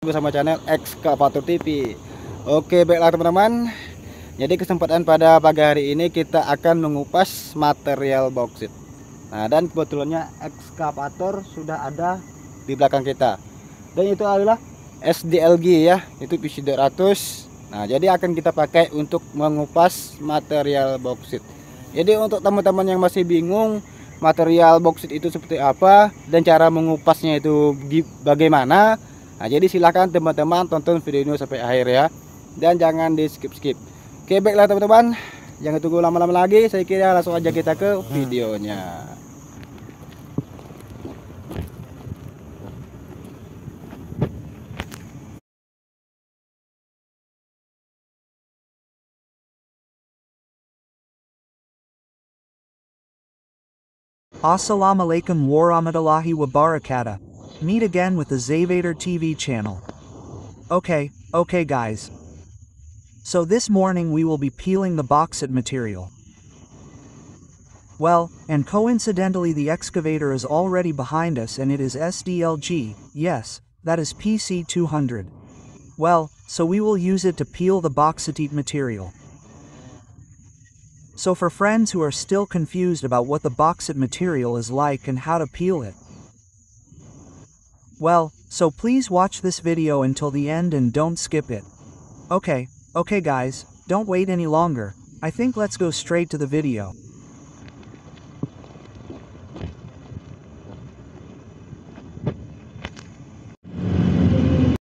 bersama channel X Kapatur TV Oke baiklah teman-teman Jadi kesempatan pada pagi hari ini kita akan mengupas material bauksit Nah dan kebetulannya ekskavator sudah ada di belakang kita Dan itu adalah SDLG ya itu PC200 Nah jadi akan kita pakai untuk mengupas material bauksit Jadi untuk teman-teman yang masih bingung material bauksit itu seperti apa dan cara mengupasnya itu bagaimana Nah jadi silahkan teman-teman tonton video ini sampai akhir ya Dan jangan di skip-skip Oke baiklah teman-teman Jangan tunggu lama-lama lagi Saya kira langsung aja kita ke videonya Assalamualaikum warahmatullahi wabarakatuh. Meet again with the Zavater TV channel. Okay, okay guys. So this morning we will be peeling the bauxite material. Well, and coincidentally the excavator is already behind us and it is SDLG, yes, that is PC200. Well, so we will use it to peel the bauxite material. So for friends who are still confused about what the bauxite material is like and how to peel it, well, so please watch this video until the end and don't skip it. Okay, okay guys, don't wait any longer, I think let's go straight to the video.